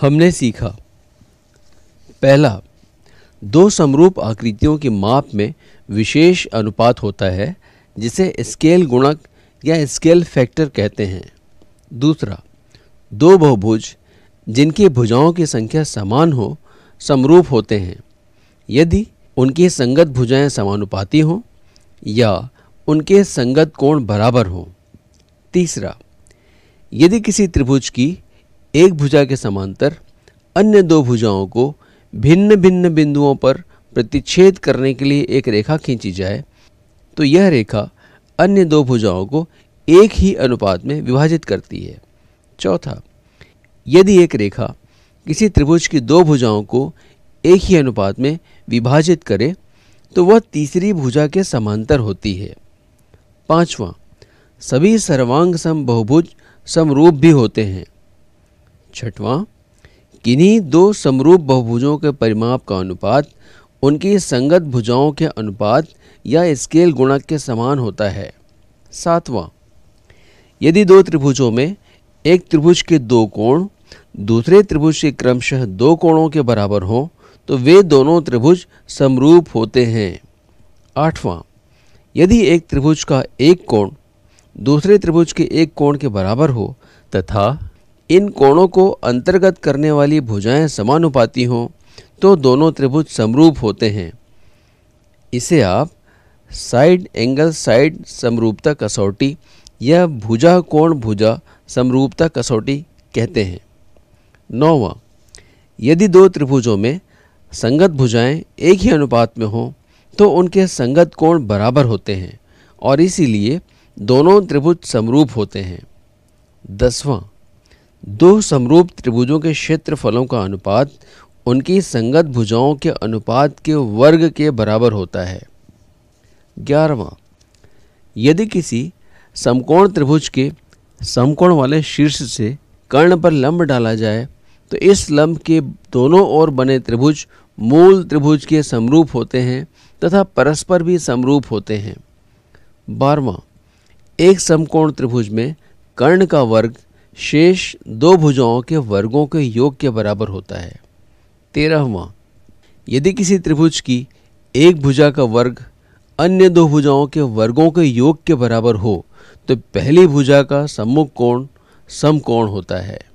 हमने सीखा पहला दो समरूप आकृतियों के माप में विशेष अनुपात होता है जिसे स्केल गुणक या स्केल फैक्टर कहते हैं दूसरा दो बहुभुज जिनकी भुजाओं की संख्या समान हो समरूप होते हैं यदि उनकी संगत भुजाएं समानुपाती हों या उनके संगत कोण बराबर हों तीसरा यदि किसी त्रिभुज की एक भुजा के समांतर अन्य दो भुजाओं को भिन्न भिन्न बिंदुओं पर प्रतिच्छेद करने के लिए एक रेखा खींची जाए तो यह रेखा अन्य दो भुजाओं को एक ही अनुपात में विभाजित करती है चौथा यदि एक रेखा किसी त्रिभुज की दो भुजाओं को एक ही अनुपात में विभाजित करे तो वह तीसरी भुजा के समांतर होती है पांचवा सभी सर्वांग सम बहुभुज समरूप भी होते हैं छठवां किन्हीं दो समरूप बहुभुजों के परिमाप का अनुपात उनकी संगत भुजाओं के अनुपात या स्केल गुणक के समान होता है सातवां यदि दो त्रिभुजों में एक त्रिभुज के दो कोण दूसरे त्रिभुज के क्रमशः दो कोणों के बराबर हों तो वे दोनों त्रिभुज समरूप होते हैं आठवां यदि एक त्रिभुज का एक कोण दूसरे त्रिभुज के एक कोण के बराबर हो तथा इन कोणों को अंतर्गत करने वाली भुजाएं समानुपाती हों तो दोनों त्रिभुज समरूप होते हैं इसे आप साइड एंगल साइड समरूपता कसौटी या भुजा कोण भुजा समरूपता कसौटी कहते हैं नौवा यदि दो त्रिभुजों में संगत भुजाएं एक ही अनुपात में हों तो उनके संगत कोण बराबर होते हैं और इसीलिए दोनों त्रिभुज समरूप होते हैं दसवां दो समरूप त्रिभुजों के क्षेत्रफलों का अनुपात उनकी संगत भुजाओं के अनुपात के वर्ग के बराबर होता है ग्यारहवा यदि किसी समकोण त्रिभुज के समकोण वाले शीर्ष से कर्ण पर लंब डाला जाए तो इस लंब के दोनों ओर बने त्रिभुज मूल त्रिभुज के समरूप होते हैं तथा परस्पर भी समरूप होते हैं बारवा एक समकोण त्रिभुज में कर्ण का वर्ग शेष दो भुजाओं के वर्गों के योग के बराबर होता है तेरहवा यदि किसी त्रिभुज की एक भुजा का वर्ग अन्य दो भुजाओं के वर्गों के योग के बराबर हो तो पहली भुजा का सम्मुख कोण समकोण होता है